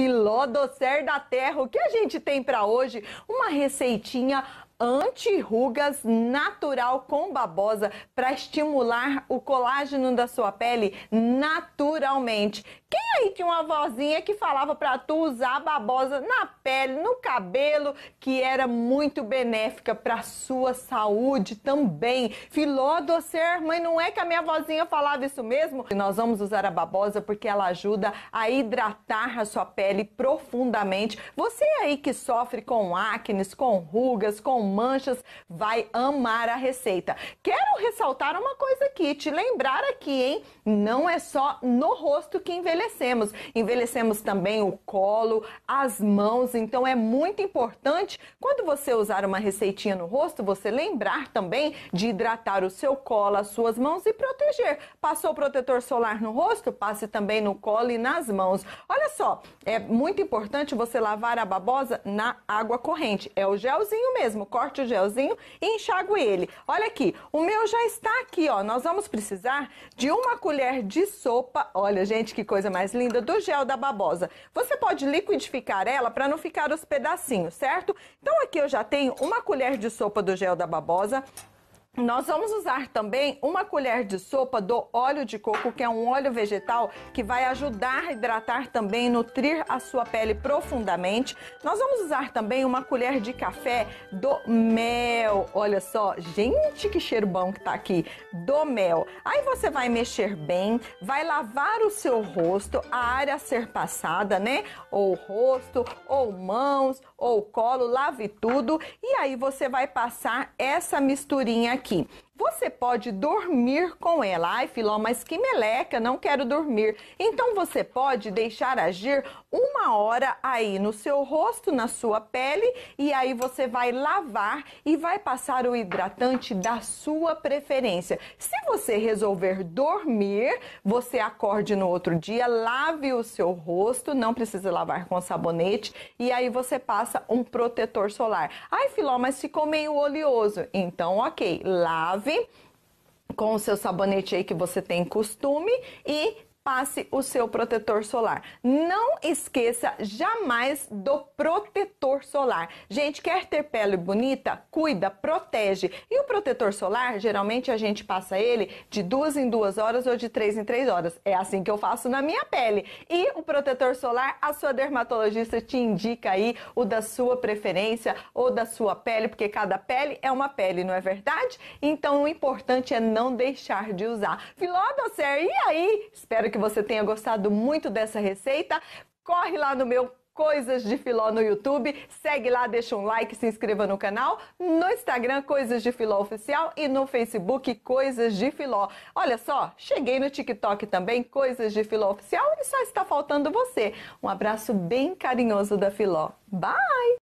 filó do ser da terra. O que a gente tem para hoje? Uma receitinha anti-rugas natural com babosa para estimular o colágeno da sua pele naturalmente. Quem aí tinha uma vozinha que falava para tu usar a babosa na pele, no cabelo, que era muito benéfica para sua saúde também? Filó do ser, mãe, não é que a minha vozinha falava isso mesmo? nós vamos usar a babosa porque ela ajuda a hidratar a sua pele profundamente. Você aí que sofre com acnes, com rugas, com Manchas vai amar a receita. Quero ressaltar uma coisa aqui, te lembrar aqui, hein? Não é só no rosto que envelhecemos, envelhecemos também o colo, as mãos, então é muito importante quando você usar uma receitinha no rosto, você lembrar também de hidratar o seu colo, as suas mãos e proteger. Passou o protetor solar no rosto? Passe também no colo e nas mãos. Olha só, é muito importante você lavar a babosa na água corrente. É o gelzinho mesmo, corte o gelzinho e enxago ele. Olha aqui, o meu já está aqui, ó. Nós vamos precisar de uma colher de sopa. Olha, gente, que coisa mais linda, do gel da babosa. Você pode liquidificar ela para não ficar os pedacinhos, certo? Então aqui eu já tenho uma colher de sopa do gel da babosa, nós vamos usar também uma colher de sopa do óleo de coco, que é um óleo vegetal que vai ajudar a hidratar também, nutrir a sua pele profundamente. Nós vamos usar também uma colher de café do mel. Olha só, gente, que cheiro bom que tá aqui. Do mel. Aí você vai mexer bem, vai lavar o seu rosto, a área a ser passada, né? Ou rosto, ou mãos, ou colo, lave tudo. E aí você vai passar essa misturinha aqui aqui. Você pode dormir com ela. Ai, Filó, mas que meleca, não quero dormir. Então você pode deixar agir uma hora aí no seu rosto, na sua pele, e aí você vai lavar e vai passar o hidratante da sua preferência. Se você resolver dormir, você acorde no outro dia, lave o seu rosto, não precisa lavar com sabonete, e aí você passa um protetor solar. Ai, Filó, mas ficou meio oleoso. Então, ok, lave com o seu sabonete aí que você tem costume e passe o seu protetor solar. Não esqueça jamais do protetor solar. Gente, quer ter pele bonita? Cuida, protege. E o protetor solar, geralmente a gente passa ele de duas em duas horas ou de três em três horas. É assim que eu faço na minha pele. E o protetor solar, a sua dermatologista te indica aí o da sua preferência ou da sua pele, porque cada pele é uma pele, não é verdade? Então o importante é não deixar de usar. Filó, doce. e aí? Espero que você tenha gostado muito dessa receita. Corre lá no meu Coisas de Filó no YouTube. Segue lá, deixa um like, se inscreva no canal. No Instagram, Coisas de Filó Oficial. E no Facebook, Coisas de Filó. Olha só, cheguei no TikTok também, Coisas de Filó Oficial. E só está faltando você. Um abraço bem carinhoso da Filó. Bye!